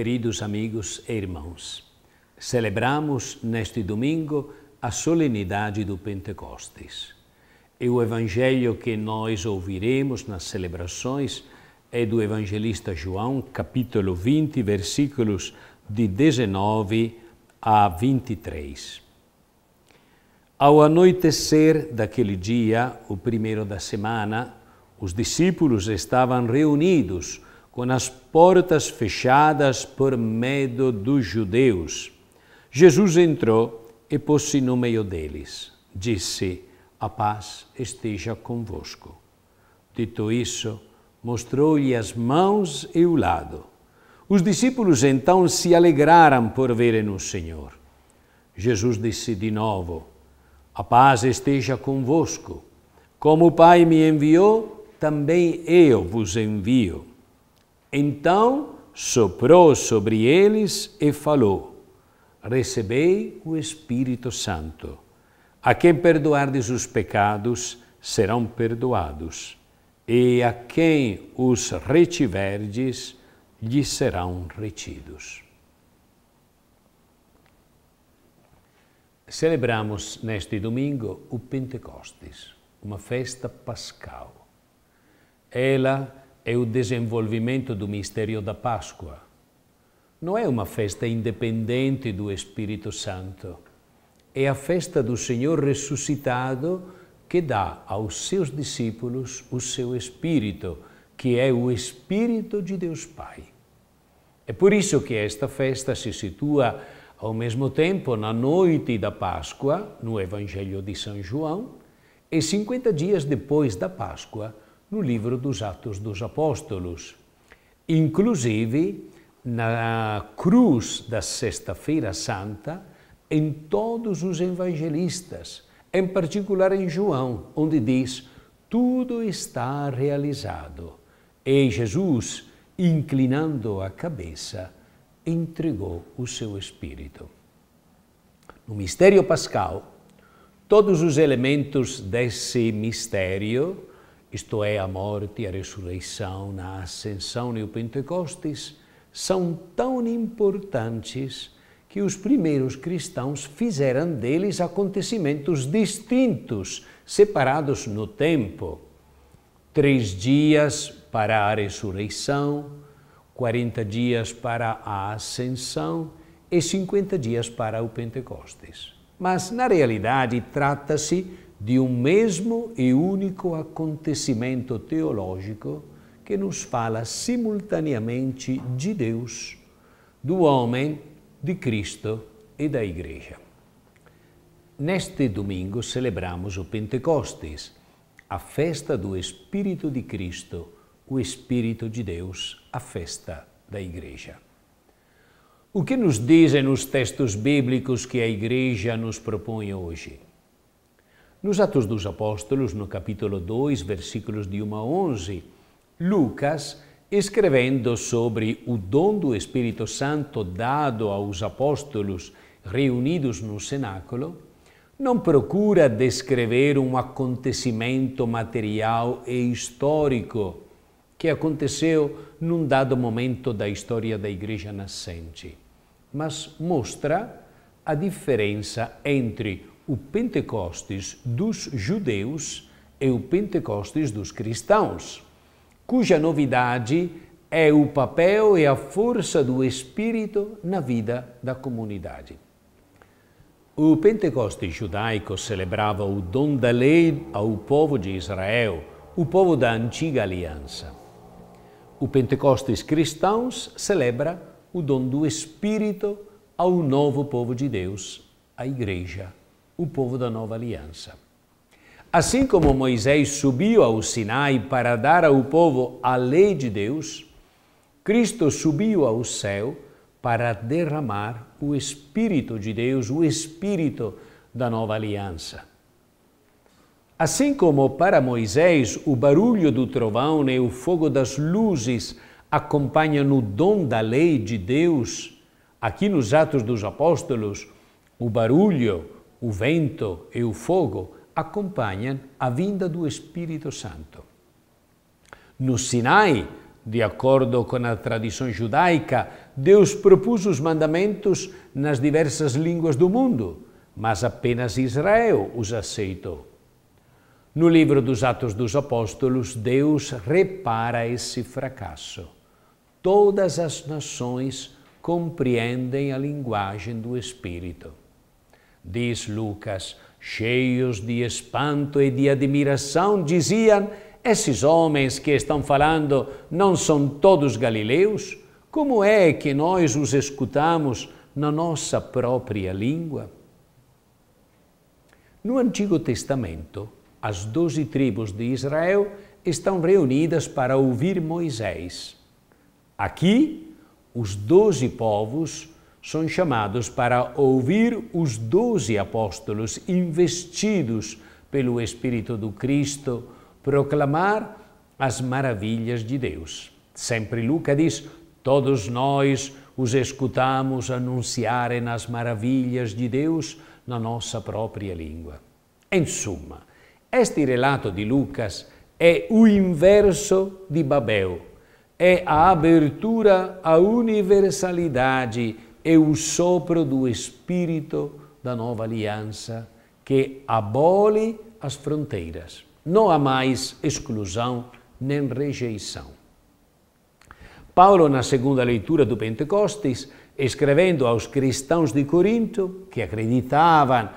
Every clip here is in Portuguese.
Queridos amigos e irmãos, celebramos neste domingo a solenidade do Pentecostes. E o evangelho que nós ouviremos nas celebrações é do evangelista João, capítulo 20, versículos de 19 a 23. Ao anoitecer daquele dia, o primeiro da semana, os discípulos estavam reunidos com as portas fechadas por medo dos judeus, Jesus entrou e pôs-se no meio deles. Disse: A paz esteja convosco. Dito isso, mostrou-lhe as mãos e o lado. Os discípulos então se alegraram por verem o Senhor. Jesus disse de novo: A paz esteja convosco. Como o Pai me enviou, também eu vos envio. Então soprou sobre eles e falou: Recebei o Espírito Santo. A quem perdoardes os pecados, serão perdoados, e a quem os retiverdes, lhe serão retidos. Celebramos neste domingo o Pentecostes, uma festa pascal. Ela é o desenvolvimento do mistério da Páscoa. Não é uma festa independente do Espírito Santo. É a festa do Senhor ressuscitado que dá aos seus discípulos o seu Espírito, que é o Espírito de Deus Pai. É por isso que esta festa se situa ao mesmo tempo na noite da Páscoa, no Evangelho de São João, e 50 dias depois da Páscoa, no livro dos Atos dos Apóstolos. Inclusive, na cruz da Sexta-feira Santa, em todos os evangelistas, em particular em João, onde diz: Tudo está realizado. E Jesus, inclinando a cabeça, entregou o seu espírito. No mistério pascal, todos os elementos desse mistério isto é, a morte, a ressurreição, a ascensão e o Pentecostes, são tão importantes que os primeiros cristãos fizeram deles acontecimentos distintos, separados no tempo. Três dias para a ressurreição, 40 dias para a ascensão e 50 dias para o Pentecostes mas na realidade trata-se de um mesmo e único acontecimento teológico que nos fala simultaneamente de Deus, do homem, de Cristo e da Igreja. Neste domingo celebramos o Pentecostes, a festa do Espírito de Cristo, o Espírito de Deus, a festa da Igreja. O que nos dizem os textos bíblicos que a Igreja nos propõe hoje? Nos Atos dos Apóstolos, no capítulo 2, versículos de 1 a 11, Lucas, escrevendo sobre o dom do Espírito Santo dado aos apóstolos reunidos no cenáculo, não procura descrever um acontecimento material e histórico, que aconteceu num dado momento da história da Igreja nascente, mas mostra a diferença entre o Pentecostes dos judeus e o Pentecostes dos cristãos, cuja novidade é o papel e a força do Espírito na vida da comunidade. O Pentecostes judaico celebrava o dom da lei ao povo de Israel, o povo da antiga aliança o Pentecostes cristãos celebra o dom do Espírito ao novo povo de Deus, a Igreja, o povo da nova aliança. Assim como Moisés subiu ao Sinai para dar ao povo a lei de Deus, Cristo subiu ao céu para derramar o Espírito de Deus, o Espírito da nova aliança. Assim como para Moisés o barulho do trovão e o fogo das luzes acompanham o dom da lei de Deus, aqui nos Atos dos Apóstolos, o barulho, o vento e o fogo acompanham a vinda do Espírito Santo. No Sinai, de acordo com a tradição judaica, Deus propôs os mandamentos nas diversas línguas do mundo, mas apenas Israel os aceitou. No livro dos Atos dos Apóstolos, Deus repara esse fracasso. Todas as nações compreendem a linguagem do Espírito. Diz Lucas, cheios de espanto e de admiração, diziam: Esses homens que estão falando não são todos galileus? Como é que nós os escutamos na nossa própria língua? No Antigo Testamento, as doze tribos de Israel estão reunidas para ouvir Moisés. Aqui, os doze povos são chamados para ouvir os doze apóstolos investidos pelo Espírito do Cristo proclamar as maravilhas de Deus. Sempre Lucas diz: Todos nós os escutamos anunciarem as maravilhas de Deus na nossa própria língua. Em suma, este relato de Lucas é o inverso de Babel, é a abertura à universalidade, e o sopro do Espírito da nova aliança que abole as fronteiras. Não há mais exclusão nem rejeição. Paulo, na segunda leitura do Pentecostes, escrevendo aos cristãos de Corinto, que acreditavam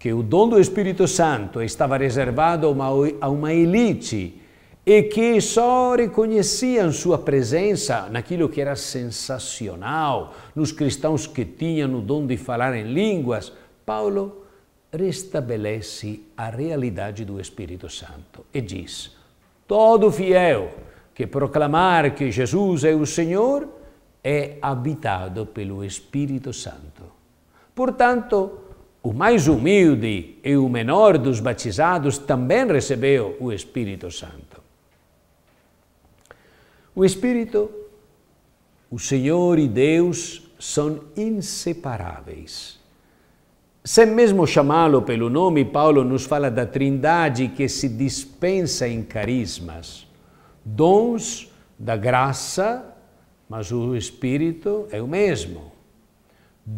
que o dom do Espírito Santo estava reservado a uma, elite e que só reconheciam sua presença naquilo que era sensacional, nos cristãos que tinham o dom de falar em línguas, Paulo restabelece a realidade do Espírito Santo e diz: Todo fiel que proclamar que Jesus é o Senhor é habitado pelo Espírito Santo. Portanto, o mais humilde e o menor dos batizados também recebeu o Espírito Santo. O Espírito, o Senhor e Deus são inseparáveis. Sem mesmo chamá-lo pelo nome, Paulo nos fala da trindade que se dispensa em carismas, dons da graça, mas o Espírito é o mesmo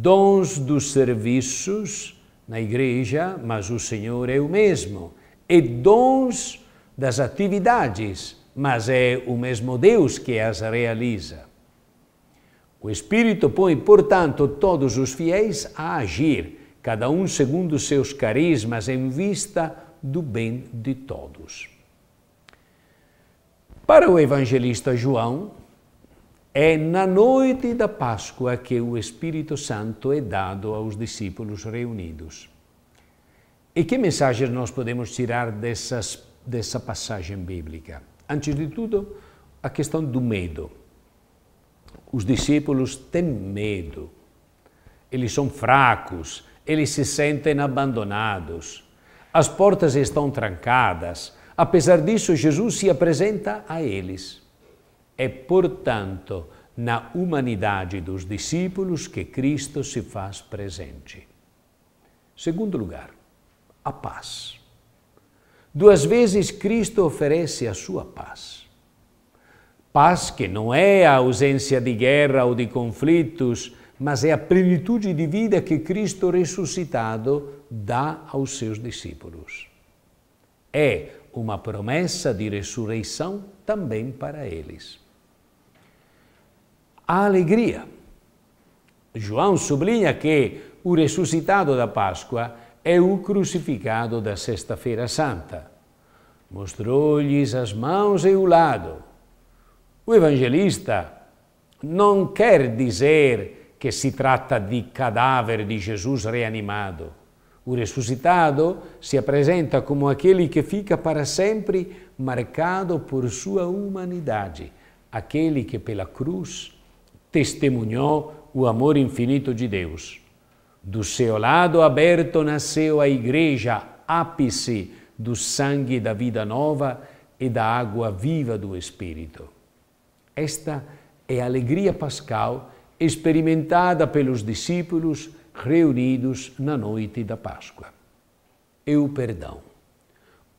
dons dos serviços na igreja, mas o Senhor é o mesmo, e é dons das atividades, mas é o mesmo Deus que as realiza. O Espírito põe, portanto, todos os fiéis a agir, cada um segundo seus carismas, em vista do bem de todos. Para o evangelista João, é na noite da Páscoa que o Espírito Santo é dado aos discípulos reunidos. E que mensagem nós podemos tirar dessas, dessa passagem bíblica? Antes de tudo, a questão do medo. Os discípulos têm medo. Eles são fracos, eles se sentem abandonados. As portas estão trancadas. Apesar disso, Jesus se apresenta a eles. É, portanto, na humanidade dos discípulos que Cristo se faz presente. Segundo lugar, a paz. Duas vezes Cristo oferece a sua paz. Paz que não é a ausência de guerra ou de conflitos, mas é a plenitude de vida que Cristo ressuscitado dá aos seus discípulos. É uma promessa de ressurreição também para eles a alegria. João sublinha que o ressuscitado da Páscoa é o crucificado da Sexta-feira Santa. Mostrou-lhes as mãos e o lado. O evangelista não quer dizer que se trata de cadáver de Jesus reanimado. O ressuscitado se apresenta como aquele que fica para sempre marcado por sua humanidade, aquele que pela cruz testemunhou o amor infinito de Deus. Do seu lado aberto nasceu a Igreja, ápice do sangue da vida nova e da água viva do Espírito. Esta é a alegria pascal experimentada pelos discípulos reunidos na noite da Páscoa. E o perdão.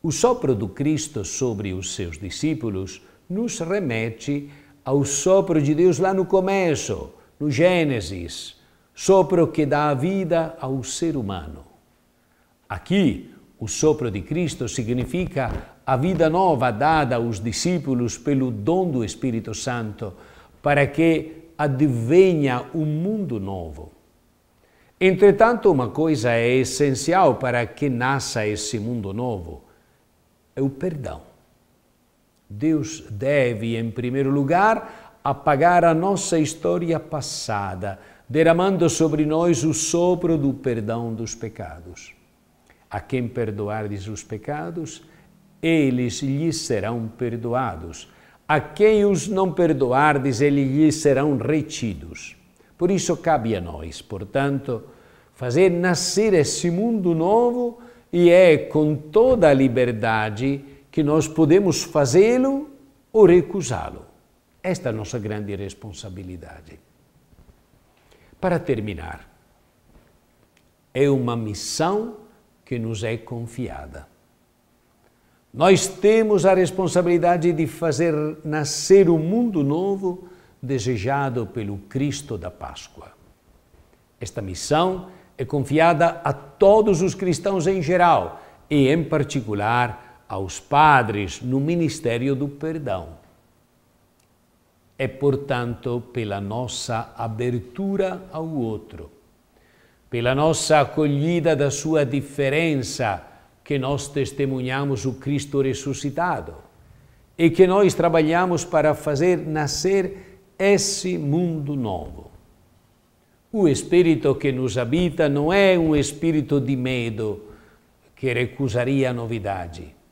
O sopro do Cristo sobre os seus discípulos nos remete ao sopro de Deus lá no começo, no Gênesis, sopro que dá a vida ao ser humano. Aqui, o sopro de Cristo significa a vida nova dada aos discípulos pelo dom do Espírito Santo, para que advenha um mundo novo. Entretanto, uma coisa é essencial para que nasça esse mundo novo: é o perdão. Deus deve, em primeiro lugar, apagar a nossa história passada, derramando sobre nós o sopro do perdão dos pecados. A quem perdoardes os pecados, eles lhe serão perdoados. A quem os não perdoardes, eles lhe serão retidos. Por isso cabe a nós, portanto, fazer nascer esse mundo novo e é com toda a liberdade que nós podemos fazê-lo ou recusá-lo. Esta é a nossa grande responsabilidade. Para terminar, é uma missão que nos é confiada. Nós temos a responsabilidade de fazer nascer o um mundo novo desejado pelo Cristo da Páscoa. Esta missão é confiada a todos os cristãos em geral e, em particular, aos padres no ministério do perdão. É, portanto, pela nossa abertura ao outro, pela nossa acolhida da sua diferença, que nós testemunhamos o Cristo ressuscitado e que nós trabalhamos para fazer nascer esse mundo novo. O espírito que nos habita não é um espírito de medo que recusaria novidades novidade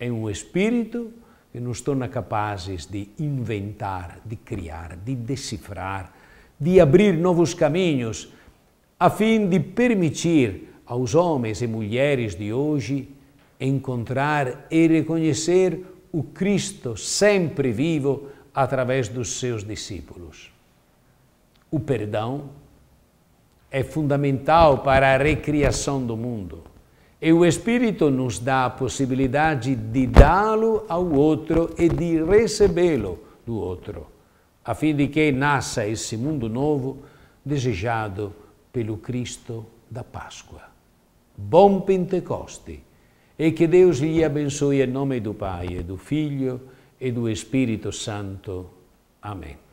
é um espírito que nos torna capazes de inventar, de criar, de decifrar, de abrir novos caminhos, a fim de permitir aos homens e mulheres de hoje encontrar e reconhecer o Cristo sempre vivo através dos seus discípulos. O perdão é fundamental para a recriação do mundo. E o Espírito nos dá a possibilidade de dá-lo ao outro e de recebê-lo do outro, a fim de que nasça esse mundo novo desejado pelo Cristo da Páscoa. Bom Pentecoste e que Deus lhe abençoe em nome do Pai, e do Filho e do Espírito Santo. Amém.